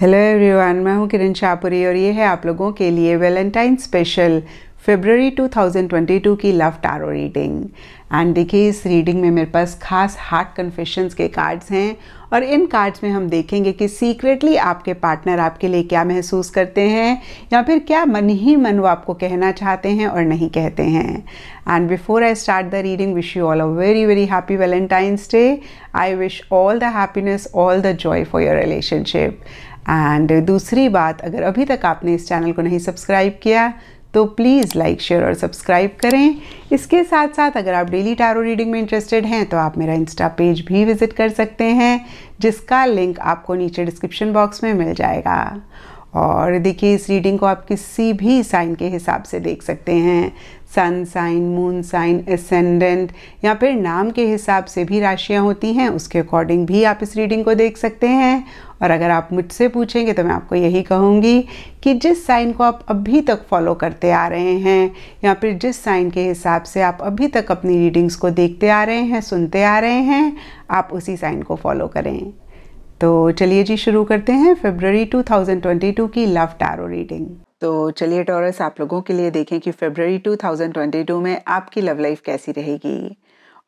hello everyone मैं हूं किरण शाहपुरी और ये है आप लोगों के लिए वैलेंटाइन स्पेशल फेबररी 2022 की लव टारो रीडिंग एंड देखिए इस रीडिंग में मेरे पास खास हार्ट कन्फेशंस के कार्ड्स हैं और इन कार्ड्स में हम देखेंगे कि सीक्रेटली आपके पार्टनर आपके लिए क्या महसूस करते हैं या फिर क्या मन ही मन वो आपको कहना चाहते हैं और नहीं कहते हैं and before I start the reading wish you all a very very happy Valentine's Day I wish all the happiness all the joy for your relationship and दूसरी बात अगर अभी तक आपने इस चैनल को नहीं सब्सक्राइब किया तो प्लीज़ लाइक शेयर और सब्सक्राइब करें इसके साथ साथ अगर आप डेली टैरो रीडिंग में इंटरेस्टेड हैं तो आप मेरा इंस्टा पेज भी विज़िट कर सकते हैं जिसका लिंक आपको नीचे डिस्क्रिप्शन बॉक्स में मिल जाएगा और देखिए इस रीडिंग को आप किसी भी साइन के हिसाब से देख सकते हैं sun sign moon sign ascendant या फिर नाम के हिसाब से भी राशियाँ होती हैं उसके अकॉर्डिंग भी आप इस रीडिंग को देख सकते हैं और अगर आप मुझसे पूछेंगे तो मैं आपको यही कहूँगी कि जिस साइन को आप अभी तक फॉलो करते आ रहे हैं या फिर जिस साइन के हिसाब से आप अभी तक अपनी रीडिंग्स को देखते आ रहे हैं सुनते आ रहे हैं आप उसी साइन को फॉलो करें तो चलिए जी शुरू करते हैं फेबररी 2022 की लव टैरो रीडिंग तो चलिए टॉरस आप लोगों के लिए देखें कि फेबररी 2022 में आपकी लव लाइफ कैसी रहेगी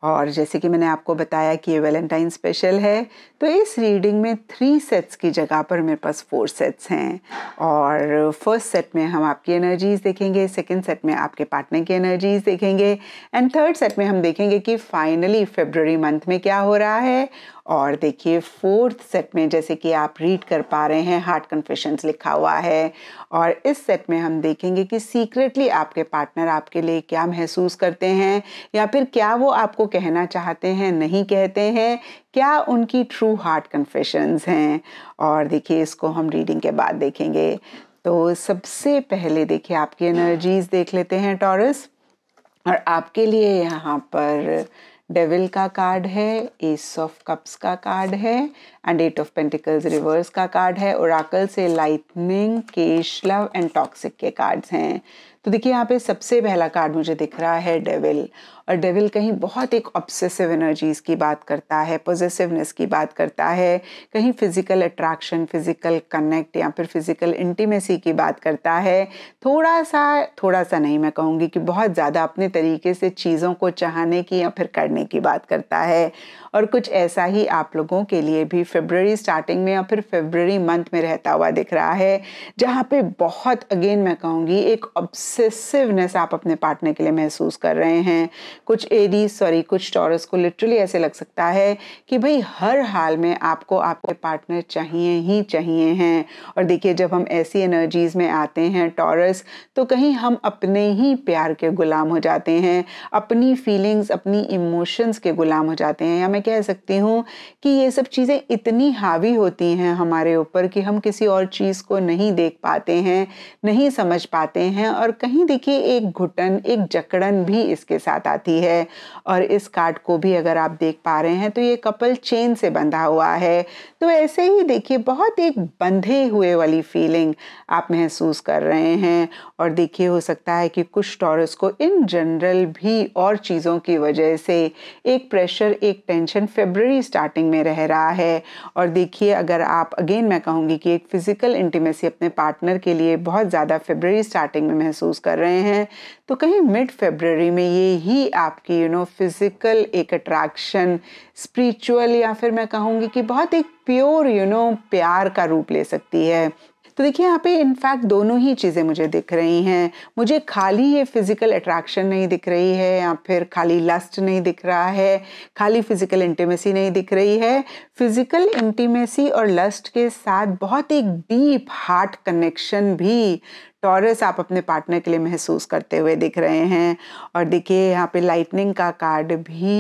और जैसे कि मैंने आपको बताया कि ये वैलेंटाइन स्पेशल है तो इस रीडिंग में थ्री सेट्स की जगह पर मेरे पास फोर सेट्स हैं और फर्स्ट सेट में हम आपकी एनर्जीज देखेंगे सेकंड सेट में आपके पार्टनर की एनर्जीज देखेंगे एंड थर्ड सेट में हम देखेंगे कि फाइनली फेबररी मंथ में क्या हो रहा है और देखिए फोर्थ सेट में जैसे कि आप रीड कर पा रहे हैं हार्ट कन्फेशंस लिखा हुआ है और इस सेट में हम देखेंगे कि सीक्रेटली आपके पार्टनर आपके लिए क्या महसूस करते हैं या फिर क्या वो आपको कहना चाहते हैं नहीं कहते हैं क्या उनकी ट्रू हार्ट कन्फेशंस हैं और देखिए इसको हम रीडिंग के बाद देखेंगे तो सबसे पहले देखिए आपकी एनर्जीज देख लेते हैं टॉरस और आपके लिए यहाँ पर डेविल का कार्ड है एस ऑफ कप्स का कार्ड है and eight of pentacles reverse का कार्ड है ओराकल से लाइटनिंग केश लव एंड टॉक्सिक के कार्ड्स हैं तो देखिए यहाँ पे सबसे पहला कार्ड मुझे दिख रहा है डेविल और डेविल कहीं बहुत एक ऑब्सेसिव एनर्जीज की बात करता है पॉजिटिवनेस की बात करता है कहीं फिजिकल अट्रैक्शन फिजिकल कनेक्ट या फिर फिजिकल इंटीमेसी की बात करता है थोड़ा सा थोड़ा सा नहीं मैं कहूँगी कि बहुत ज़्यादा अपने तरीके से चीज़ों को चाहने की या फिर करने की बात करता है और कुछ ऐसा ही आप लोगों के लिए भी फेबररी स्टार्टिंग में या फिर फेबररी मंथ में रहता हुआ दिख रहा है जहाँ पे बहुत अगेन मैं कहूँगी एक ऑब्सेसिवनेस आप अपने पार्टनर के लिए महसूस कर रहे हैं कुछ एडी सॉरी कुछ टॉरस को लिटरली ऐसे लग सकता है कि भाई हर हाल में आपको आपके पार्टनर चाहिए ही चाहिए हैं और देखिए जब हम ऐसी एनर्जीज में आते हैं टॉरस तो कहीं हम अपने ही प्यार के गुलाम हो जाते हैं अपनी फीलिंग्स अपनी इमोशंस के गुलाम हो जाते हैं या मैं कह सकती हूँ कि ये सब चीज़ें इतनी हावी होती हैं हमारे ऊपर कि हम किसी और चीज़ को नहीं देख पाते हैं नहीं समझ पाते हैं और कहीं देखिए एक घुटन एक जकड़न भी इसके साथ आती है और इस कार्ड को भी अगर आप देख पा रहे हैं तो ये कपल चेन से बंधा हुआ है तो ऐसे ही देखिए बहुत एक बंधे हुए वाली फीलिंग आप महसूस कर रहे हैं और देखिए हो सकता है कि कुछ टॉरस को इन जनरल भी और चीज़ों की वजह से एक प्रेशर एक टेंशन टेंशन फेबररी स्टार्टिंग में रह रहा है और देखिए अगर आप अगेन मैं कहूँगी कि एक फ़िज़िकल इंटीमेसी अपने पार्टनर के लिए बहुत ज़्यादा फेबररी स्टार्टिंग में महसूस कर रहे हैं तो कहीं मिड फेबररी में ये ही आपकी यू नो फिज़िकल एक अट्रैक्शन स्पिरिचुअल या फिर मैं कहूँगी कि बहुत एक प्योर यू नो प्यार का रूप ले सकती है तो देखिए यहाँ पे इनफैक्ट दोनों ही चीज़ें मुझे दिख रही हैं मुझे खाली ये फिज़िकल अट्रैक्शन नहीं दिख रही है या फिर खाली लस्ट नहीं दिख रहा है खाली फिज़िकल इंटीमेसी नहीं दिख रही है फिज़िकल इंटीमेसी और लस्ट के साथ बहुत एक डीप हार्ट कनेक्शन भी टॉरस आप अपने पार्टनर के लिए महसूस करते हुए दिख रहे हैं और देखिए यहाँ पे लाइटनिंग का कार्ड भी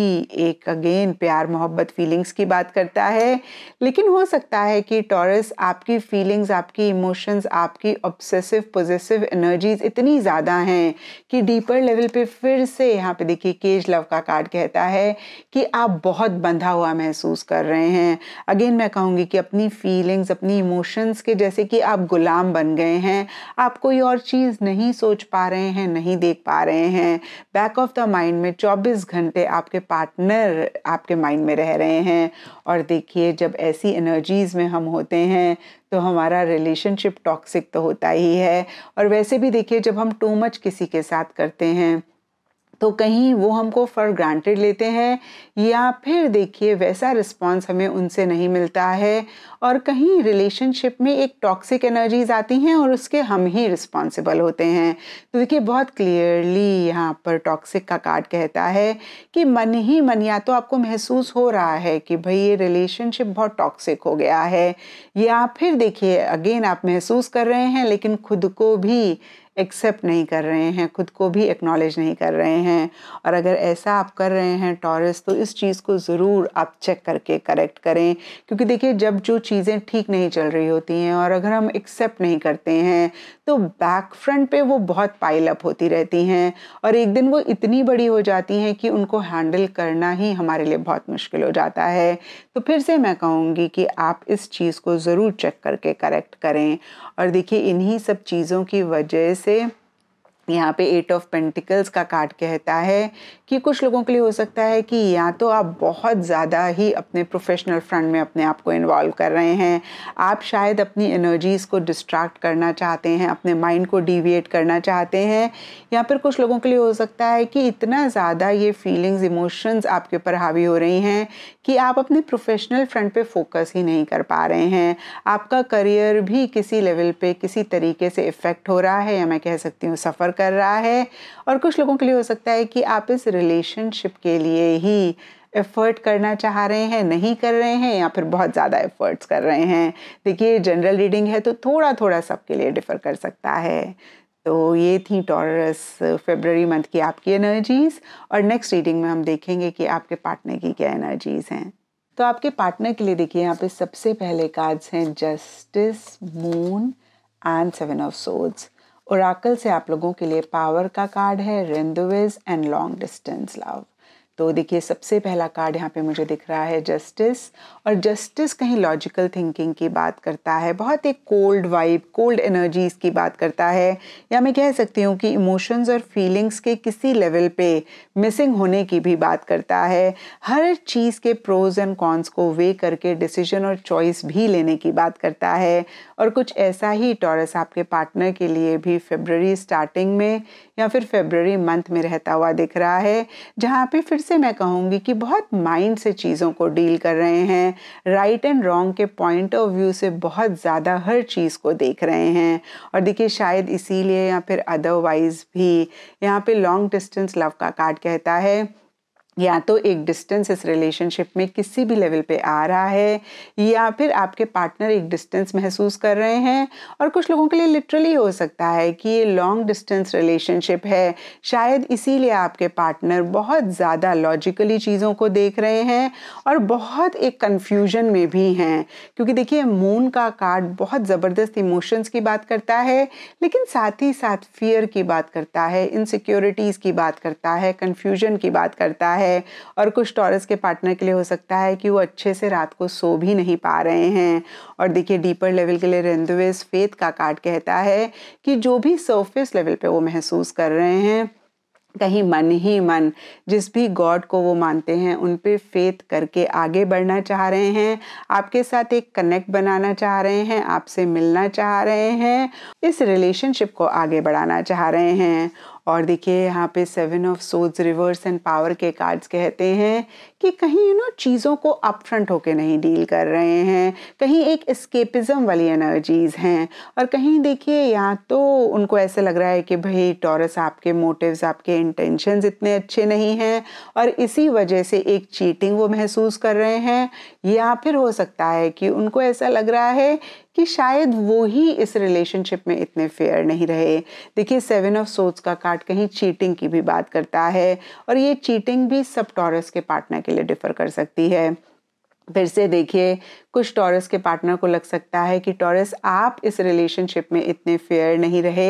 एक अगेन प्यार मोहब्बत फीलिंग्स की बात करता है लेकिन हो सकता है कि टॉरस आपकी फीलिंग्स आपकी इमोशंस आपकी ऑब्सेसिव पोजेसिव एनर्जीज इतनी ज़्यादा हैं कि डीपर लेवल पे फिर से यहाँ पे देखिए केज लव का कार्ड कहता है कि आप बहुत बंधा हुआ महसूस कर रहे हैं अगेन मैं कहूँगी कि अपनी फीलिंग्स अपनी इमोशंस के जैसे कि आप गुलाम बन गए हैं आपको कोई और चीज़ नहीं सोच पा रहे हैं नहीं देख पा रहे हैं बैक ऑफ द माइंड में 24 घंटे आपके पार्टनर आपके माइंड में रह रहे हैं और देखिए जब ऐसी एनर्जीज़ में हम होते हैं तो हमारा रिलेशनशिप टॉक्सिक तो होता ही है और वैसे भी देखिए जब हम टू मच किसी के साथ करते हैं तो कहीं वो हमको फॉर ग्रांटेड लेते हैं या फिर देखिए वैसा रिस्पॉन्स हमें उनसे नहीं मिलता है और कहीं रिलेशनशिप में एक टॉक्सिक एनर्जीज आती हैं और उसके हम ही रिस्पॉन्सिबल होते हैं तो देखिए बहुत क्लियरली यहाँ पर टॉक्सिक का कार्ड कहता है कि मन ही मन या तो आपको महसूस हो रहा है कि भाई ये रिलेशनशिप बहुत टॉक्सिक हो गया है या फिर देखिए अगेन आप महसूस कर रहे हैं लेकिन खुद को भी एक्सेप्ट नहीं कर रहे हैं खुद को भी एक्नॉलेज नहीं कर रहे हैं और अगर ऐसा आप कर रहे हैं टॉरस तो इस चीज़ को ज़रूर आप चेक करके करेक्ट करें क्योंकि देखिए जब जो चीज़ें ठीक नहीं चल रही होती हैं और अगर हम एक्सेप्ट नहीं करते हैं तो बैक फ्रंट पे वो बहुत पाइल अप होती रहती हैं और एक दिन वो इतनी बड़ी हो जाती हैं कि उनको हैंडल करना ही हमारे लिए बहुत मुश्किल हो जाता है तो फिर से मैं कहूँगी कि आप इस चीज़ को ज़रूर चेक करके करेक्ट करें और देखिए इन्हीं सब चीज़ों की वजह से यहाँ पे एट ऑफ पेंटिकल्स का कार्ड कहता है कि कुछ लोगों के लिए हो सकता है कि या तो आप बहुत ज़्यादा ही अपने प्रोफेशनल फ्रंट में अपने आप को इन्वॉल्व कर रहे हैं आप शायद अपनी एनर्जीज़ को डिस्ट्रैक्ट करना चाहते हैं अपने माइंड को डिविएट करना चाहते हैं या फिर कुछ लोगों के लिए हो सकता है कि इतना ज़्यादा ये फीलिंग्स इमोशंस आपके ऊपर हावी हो रही हैं कि आप अपने प्रोफेशनल फ्रंट पे फोकस ही नहीं कर पा रहे हैं आपका करियर भी किसी लेवल पे किसी तरीके से इफ़ेक्ट हो रहा है या मैं कह सकती हूँ सफ़र कर रहा है और कुछ लोगों के लिए हो सकता है कि आप इस रिलेशनशिप के लिए ही एफ़र्ट करना चाह रहे हैं नहीं कर रहे हैं या फिर बहुत ज़्यादा एफ़र्ट्स कर रहे हैं देखिए जनरल रीडिंग है तो थोड़ा थोड़ा सबके लिए डिफ़र कर सकता है तो ये थी टॉरस फेबररी मंथ की आपकी एनर्जीज़ और नेक्स्ट रीडिंग में हम देखेंगे कि आपके पार्टनर की क्या एनर्जीज़ हैं तो आपके पार्टनर के लिए देखिए यहाँ पे सबसे पहले कार्ड्स हैं justice moon and seven of swords और से आप लोगों के लिए पावर का कार्ड है rendezvous and long distance love तो देखिए सबसे पहला कार्ड यहाँ पे मुझे दिख रहा है जस्टिस और जस्टिस कहीं लॉजिकल थिंकिंग की बात करता है बहुत एक कोल्ड वाइब कोल्ड एनर्जीज की बात करता है या मैं कह सकती हूँ कि इमोशंस और फीलिंग्स के किसी लेवल पे मिसिंग होने की भी बात करता है हर चीज़ के प्रोज एंड कॉन्स को वे करके डिसीजन और चॉइस भी लेने की बात करता है और कुछ ऐसा ही टॉरस आपके पार्टनर के लिए भी फेबररी स्टार्टिंग में या फिर फेबररी मंथ में रहता हुआ दिख रहा है जहाँ पे फिर से मैं कहूँगी कि बहुत माइंड से चीज़ों को डील कर रहे हैं राइट एंड रॉन्ग के पॉइंट ऑफ व्यू से बहुत ज़्यादा हर चीज़ को देख रहे हैं और देखिए शायद इसीलिए या फिर अदरवाइज़ भी यहाँ पे लॉन्ग डिस्टेंस लव का कार्ड कहता है या तो एक डिस्टेंस इस रिलेशनशिप में किसी भी लेवल पे आ रहा है या फिर आपके पार्टनर एक डिस्टेंस महसूस कर रहे हैं और कुछ लोगों के लिए लिटरली हो सकता है कि ये लॉन्ग डिस्टेंस रिलेशनशिप है शायद इसीलिए आपके पार्टनर बहुत ज़्यादा लॉजिकली चीज़ों को देख रहे हैं और बहुत एक कन्फ्यूजन में भी हैं क्योंकि देखिए मून का कार्ड बहुत ज़बरदस्त इमोशंस की बात करता है लेकिन साथ ही साथ फियर की बात करता है इनसिक्योरिटीज़ की बात करता है कन्फ्यूजन की बात करता है है और कुछ टॉरस के पार्टनर के लिए हो सकता है कि वो अच्छे से रात को सो भी नहीं पा रहे हैं और देखिए डीपर लेवल के लिए रेंदुवेज फेथ का कार्ड कहता है कि जो भी सरफेस लेवल पे वो महसूस कर रहे हैं कहीं मन ही मन जिस भी गॉड को वो मानते हैं उन पर फेथ करके आगे बढ़ना चाह रहे हैं आपके साथ एक कनेक्ट बनाना चाह रहे हैं आपसे मिलना चाह रहे हैं इस रिलेशनशिप को आगे बढ़ाना चाह रहे हैं और देखिए यहाँ पे सेवन ऑफ सोज रिवर्स एंड पावर के कार्ड्स कहते हैं कि कहीं यू नो चीज़ों को अपफ्रंट होके नहीं डील कर रहे हैं कहीं एक एस्केपिज्म वाली एनर्जीज़ हैं और कहीं देखिए या तो उनको ऐसे लग रहा है कि भाई टॉरस आपके मोटिव्स आपके इंटेंशंस इतने अच्छे नहीं हैं और इसी वजह से एक चीटिंग वो महसूस कर रहे हैं या फिर हो सकता है कि उनको ऐसा लग रहा है कि शायद वो ही इस रिलेशनशिप में इतने फेयर नहीं रहे देखिए सेवन ऑफ सोट्स का कार्ड कहीं चीटिंग की भी बात करता है और ये चीटिंग भी सब टॉरस के पार्टनर के लिए डिफर कर सकती है फिर से देखिए कुछ टॉरस के पार्टनर को लग सकता है कि टॉरस आप इस रिलेशनशिप में इतने फेयर नहीं रहे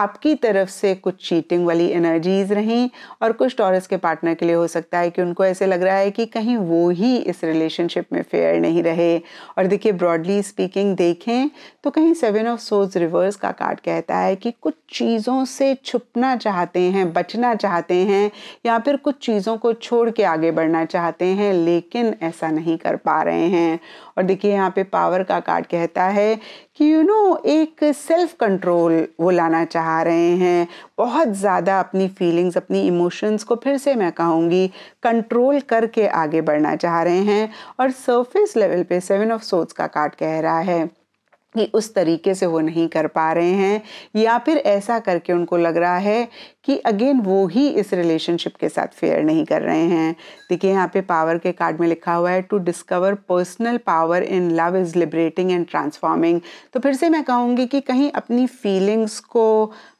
आपकी तरफ से कुछ चीटिंग वाली एनर्जीज रहीं और कुछ टॉरस के पार्टनर के लिए हो सकता है कि उनको ऐसे लग रहा है कि कहीं वो ही इस रिलेशनशिप में फेयर नहीं रहे और देखिए ब्रॉडली स्पीकिंग देखें तो कहीं सेवन ऑफ सोज रिवर्स का कार्ड कहता है कि कुछ चीज़ों से छुपना चाहते हैं बचना चाहते हैं या फिर कुछ चीज़ों को छोड़ के आगे बढ़ना चाहते हैं लेकिन ऐसा नहीं कर पा रहे हैं और देखिए यहाँ पे पावर का कार्ड कहता है कि यू you नो know, एक सेल्फ कंट्रोल वो लाना चाह रहे हैं बहुत ज़्यादा अपनी फीलिंग्स अपनी इमोशंस को फिर से मैं कहूँगी कंट्रोल करके आगे बढ़ना चाह रहे हैं और सरफेस लेवल पे सेवन ऑफ सोच का कार्ड कह रहा है कि उस तरीके से वो नहीं कर पा रहे हैं या फिर ऐसा करके उनको लग रहा है कि अगेन वो ही इस रिलेशनशिप के साथ फेयर नहीं कर रहे हैं देखिए यहाँ पे पावर के कार्ड में लिखा हुआ है to discover personal power in love is liberating and transforming तो फिर से मैं कहूँगी कि कहीं अपनी फीलिंग्स को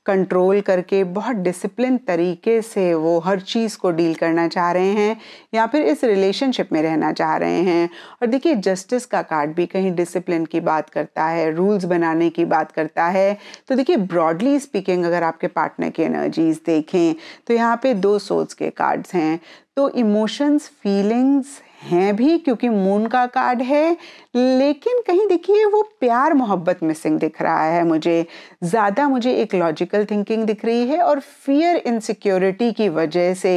कंट्रोल करके बहुत डिसिप्लिन तरीके से वो हर चीज़ को डील करना चाह रहे हैं या फिर इस रिलेशनशिप में रहना चाह रहे हैं और देखिए जस्टिस का कार्ड भी कहीं डिसिप्लिन की बात करता है रूल्स बनाने की बात करता है तो देखिए ब्रॉडली स्पीकिंग अगर आपके पार्टनर की एनर्जीज देखें तो यहाँ पे दो सोच के कार्ड्स हैं तो इमोशंस फीलिंग्स हैं भी क्योंकि मून का कार्ड है लेकिन कहीं देखिए वो प्यार मोहब्बत मिसिंग दिख रहा है मुझे ज़्यादा मुझे एक लॉजिकल थिंकिंग दिख रही है और फियर इनसिक्योरिटी की वजह से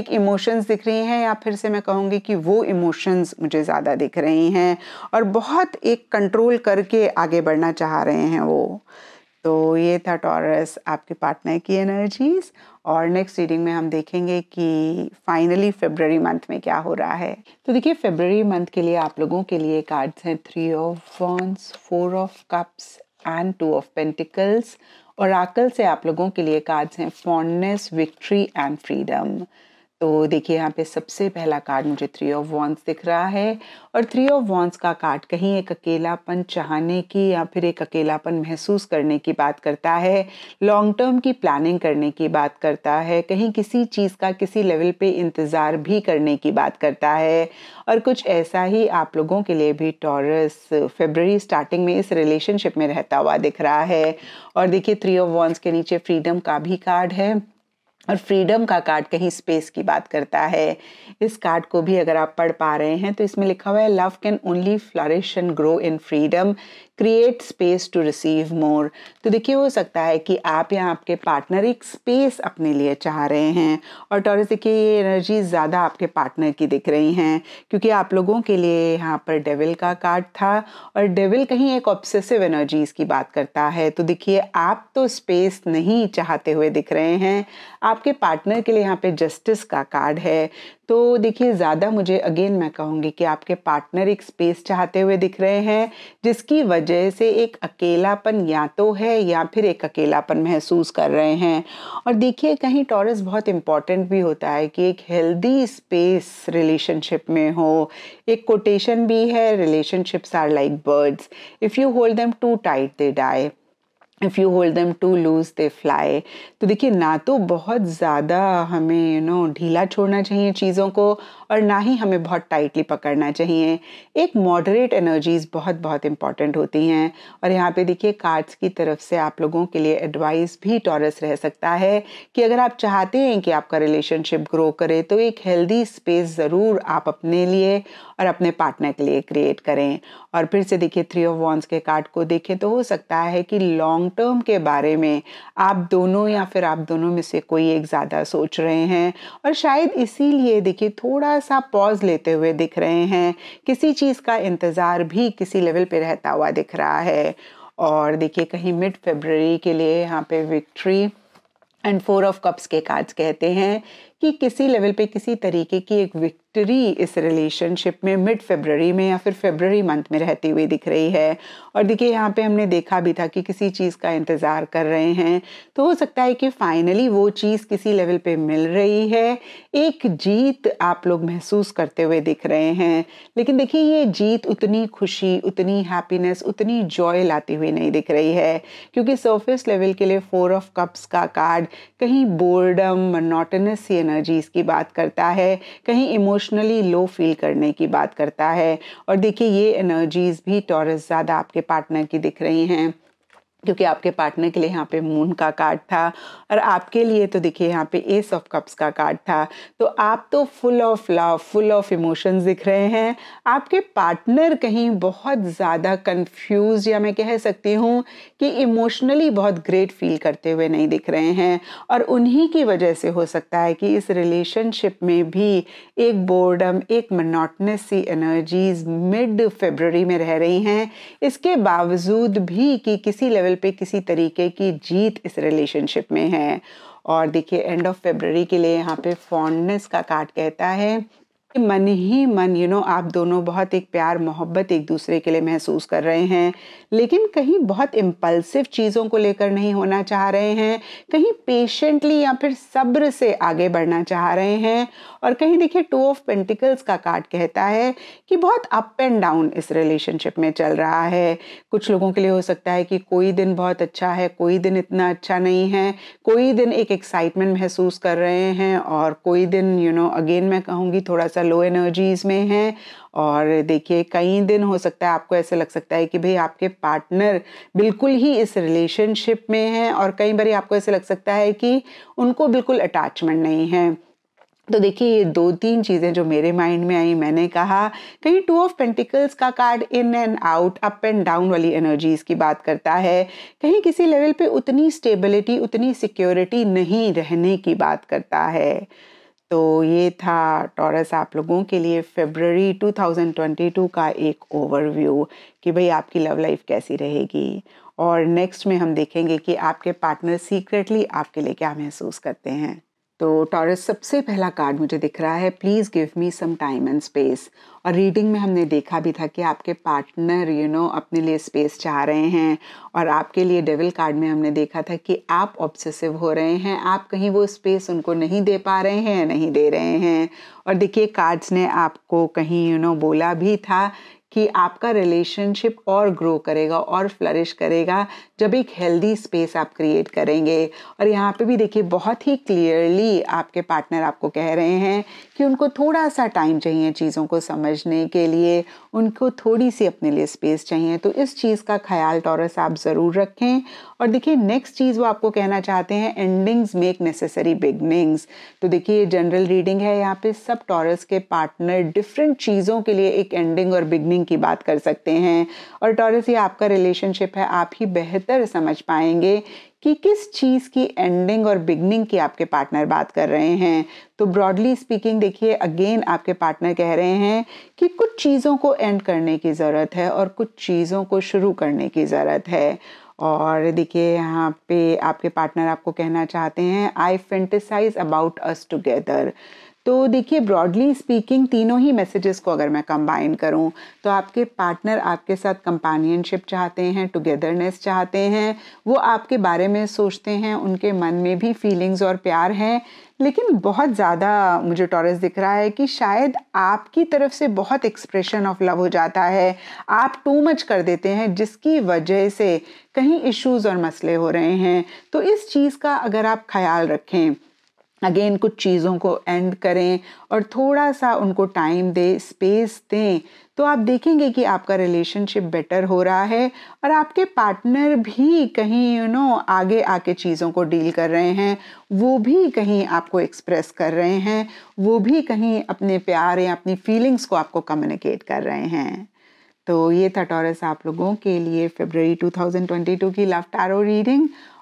एक इमोशंस दिख रही हैं या फिर से मैं कहूँगी कि वो इमोशंस मुझे ज़्यादा दिख रही हैं और बहुत एक कंट्रोल करके आगे बढ़ना चाह रहे हैं वो तो ये था टॉरस आपके पार्टनर की एनर्जीज और नेक्स्ट रीडिंग में हम देखेंगे कि फाइनली फेबररी मंथ में क्या हो रहा है तो देखिए फेबररी मंथ के लिए आप लोगों के लिए कार्ड्स हैं three of wands four of cups and two of pentacles oracle से आप लोगों के लिए कार्ड्स हैं फॉन्डनेस विक्ट्री एंड फ्रीडम तो देखिए यहाँ पे सबसे पहला कार्ड मुझे थ्री ऑफ वॉन्स दिख रहा है और थ्री ऑफ वॉन्स का कार्ड कहीं एक अकेलापन चाहने की या फिर एक अकेलापन महसूस करने की बात करता है लॉन्ग टर्म की प्लानिंग करने की बात करता है कहीं किसी चीज़ का किसी लेवल पे इंतज़ार भी करने की बात करता है और कुछ ऐसा ही आप लोगों के लिए भी टॉरस फेबररी स्टार्टिंग में इस रिलेशनशिप में रहता हुआ दिख रहा है और देखिए थ्री ऑफ वॉन्स के नीचे फ्रीडम का भी कार्ड है और फ्रीडम का कार्ड कहीं स्पेस की बात करता है इस कार्ड को भी अगर आप पढ़ पा रहे हैं तो इसमें लिखा हुआ है love can only flourish and grow in freedom create space to receive more तो देखिए हो सकता है कि आप या आपके पार्टनर एक स्पेस अपने लिए चाह रहे हैं और टॉरस देखिए ये एनर्जी ज़्यादा आपके पार्टनर की दिख रही हैं क्योंकि आप लोगों के लिए यहाँ पर डेविल का कार्ड था और डेविल कहीं एक ऑब्सेसिव एनर्जीज़ की बात करता है तो देखिए आप तो स्पेस नहीं चाहते हुए दिख रहे हैं आपके पार्टनर के लिए यहाँ पे जस्टिस का कार्ड है तो देखिए ज़्यादा मुझे अगेन मैं कहूँगी कि आपके पार्टनर एक स्पेस चाहते हुए दिख रहे हैं जिसकी वजह से एक अकेलापन या तो है या फिर एक अकेलापन महसूस कर रहे हैं और देखिए कहीं टॉरस बहुत इम्पॉर्टेंट भी होता है कि एक हेल्दी स्पेस रिलेशनशिप में हो एक कोटेशन भी है relationships are like birds if you hold them too tight they die if you hold them too loose they fly तो देखिए ना तो बहुत ज़्यादा हमें यू नो ढीला छोड़ना चाहिए चीज़ों को और ना ही हमें बहुत टाइटली पकड़ना चाहिए एक मॉडरेट एनर्जीज़ बहुत बहुत इंपॉर्टेंट होती हैं और यहाँ पे देखिए कार्ड्स की तरफ से आप लोगों के लिए एडवाइस भी टॉरस रह सकता है कि अगर आप चाहते हैं कि आपका रिलेशनशिप ग्रो करे तो एक हेल्दी स्पेस ज़रूर आप अपने लिए और अपने पार्टनर के लिए क्रिएट करें और फिर से देखिए थ्री ऑफ वॉन्स के कार्ड को देखें तो हो सकता है कि लॉन्ग टर्म के बारे में आप दोनों या फिर आप दोनों में से कोई एक ज़्यादा सोच रहे हैं और शायद इसीलिए देखिए थोड़ा थोड़ा सा पॉज लेते हुए दिख रहे हैं किसी चीज़ का इंतज़ार भी किसी लेवल पे रहता हुआ दिख रहा है और देखिए कहीं मिड फेबररी के लिए यहाँ पे victory and four of cups के कार्ड्स कहते हैं कि किसी लेवल पे किसी तरीके की एक विक्ट्री इस रिलेशनशिप में मिड फेबररी में या फिर फेबररी मंथ में रहती हुई दिख रही है और देखिए यहाँ पे हमने देखा भी था कि किसी चीज़ का इंतज़ार कर रहे हैं तो हो सकता है कि फाइनली वो चीज़ किसी लेवल पे मिल रही है एक जीत आप लोग महसूस करते हुए दिख रहे हैं लेकिन देखिए ये जीत उतनी खुशी उतनी हैप्पीनेस उतनी जॉय लाती हुई नहीं दिख रही है क्योंकि सर्फेस लेवल के लिए फोर ऑफ कप्स का कार्ड कहीं बोर्डम मनोटनस ये एनर्जीज़ की बात करता है कहीं इमोशनली लो फील करने की बात करता है और देखिए ये एनर्जीज़ भी टॉरस ज़्यादा आपके पार्टनर की दिख रही हैं क्योंकि आपके पार्टनर के लिए यहाँ पे मून का कार्ड था और आपके लिए तो देखिए यहाँ पे एस ऑफ कप्स का कार्ड था तो आप तो full of love full of emotions दिख रहे हैं आपके पार्टनर कहीं बहुत ज़्यादा कंफ्यूज या मैं कह सकती हूँ कि इमोशनली बहुत ग्रेट फील करते हुए नहीं दिख रहे हैं और उन्हीं की वजह से हो सकता है कि इस रिलेशनशिप में भी एक बोर्डम एक मनोटनस सी एनर्जीज मिड फेबररी में रह रही हैं इसके बावजूद भी कि किसी लेवल लेवल पे किसी तरीके की जीत इस रिलेशनशिप में है और देखिए एंड ऑफ फेबररी के लिए यहाँ पे फॉन्डनेस का कार्ड कहता है मन ही मन यू नो आप दोनों बहुत एक प्यार मोहब्बत एक दूसरे के लिए महसूस कर रहे हैं लेकिन कहीं बहुत इम्पल्सिव चीज़ों को लेकर नहीं होना चाह रहे हैं कहीं पेशेंटली या फिर सब्र से आगे बढ़ना चाह रहे हैं और कहीं देखिए टू ऑफ पेंटिकल्स का कार्ड कहता है कि बहुत अप एंड डाउन इस रिलेशनशिप में चल रहा है कुछ लोगों के लिए हो सकता है कि कोई दिन बहुत अच्छा है कोई दिन इतना अच्छा नहीं है कोई दिन एक एक्साइटमेंट महसूस कर रहे हैं और कोई दिन यू नो अगेन मैं कहूँगी थोड़ा सा लो एनर्जीज में हैं और देखिए कई दिन हो सकता है आपको ऐसे लग सकता है कि भाई आपके पार्टनर बिल्कुल ही इस रिलेशनशिप में हैं और कई बार आपको ऐसे लग सकता है कि उनको बिल्कुल अटैचमेंट नहीं है तो देखिए ये दो तीन चीज़ें जो मेरे माइंड में आई मैंने कहा कहीं टू ऑफ पेंटिकल्स का card in and out up and down वाली एनर्जीज की बात करता है कहीं किसी लेवल पे उतनी स्टेबिलिटी उतनी सिक्योरिटी नहीं रहने की बात करता है तो ये था टॉरस आप लोगों के लिए फेबररी 2022 का एक ओवरव्यू कि भाई आपकी लव लाइफ कैसी रहेगी और नेक्स्ट में हम देखेंगे कि आपके पार्टनर सीक्रेटली आपके लिए क्या महसूस करते हैं तो टॉरस सबसे पहला कार्ड मुझे दिख रहा है please give me some time and space और रीडिंग में हमने देखा भी था कि आपके partner you you know know, अपने लिए स्पेस चाह रहे हैं और आपके लिए डेविल कार्ड में हमने देखा था कि आप ऑब्सेसिव हो रहे हैं आप कहीं वो स्पेस उनको नहीं दे पा रहे हैं नहीं दे रहे हैं और देखिए कार्ड्स ने आपको कहीं यू you नो know, बोला भी था कि आपका रिलेशनशिप और ग्रो करेगा और फ्लरिश करेगा जब एक हेल्दी स्पेस आप क्रिएट करेंगे और यहाँ पे भी देखिए बहुत ही क्लियरली आपके पार्टनर आपको कह रहे हैं कि उनको थोड़ा सा टाइम चाहिए चीज़ों को समझने के लिए उनको थोड़ी सी अपने लिए स्पेस चाहिए तो इस चीज़ का ख्याल टॉरस आप ज़रूर रखें और देखिए नेक्स्ट चीज़ वो आपको कहना चाहते हैं एंडिंग्स मेक नेसेसरी बिगनिंग्स तो देखिए जनरल रीडिंग है यहाँ पे सब टॉरस के पार्टनर डिफरेंट चीज़ों के लिए एक एंडिंग और बिगनिंग की बात कर सकते हैं और टॉरस ये आपका रिलेशनशिप है आप ही बेहतर समझ पाएंगे कि किस चीज़ की एंडिंग और बिगनिंग की आपके पार्टनर बात कर रहे हैं तो ब्रॉडली स्पीकिंग देखिए अगेन आपके पार्टनर कह रहे हैं कि कुछ चीज़ों को एंड करने की ज़रूरत है और कुछ चीज़ों को शुरू करने की ज़रूरत है और देखिए यहाँ पे आपके पार्टनर आपको कहना चाहते हैं आई फेंटिसाइज अबाउट अस टुगेदर तो देखिए ब्रॉडली स्पीकिंग तीनों ही मैसेजेस को अगर मैं कंबाइन करूं तो आपके पार्टनर आपके साथ कंपानियनशिप चाहते हैं टुगेदरनेस चाहते हैं वो आपके बारे में सोचते हैं उनके मन में भी फीलिंग्स और प्यार हैं लेकिन बहुत ज़्यादा मुझे टॉरस दिख रहा है कि शायद आपकी तरफ से बहुत एक्सप्रेशन ऑफ लव हो जाता है आप टू मच कर देते हैं जिसकी वजह से कहीं इश्यूज और मसले हो रहे हैं तो इस चीज़ का अगर आप ख्याल रखें अगेन कुछ चीज़ों को एंड करें और थोड़ा सा उनको टाइम दें स्पेस दें तो आप देखेंगे कि आपका रिलेशनशिप बेटर हो रहा है और आपके पार्टनर भी कहीं यू you नो know, आगे आके चीज़ों को डील कर रहे हैं वो भी कहीं आपको एक्सप्रेस कर रहे हैं वो भी कहीं अपने प्यार या अपनी फीलिंग्स को आपको कम्युनिकेट कर रहे हैं तो ये था टॉरस आप लोगों के लिए फेबररी 2022 की लव टारो रीडिंग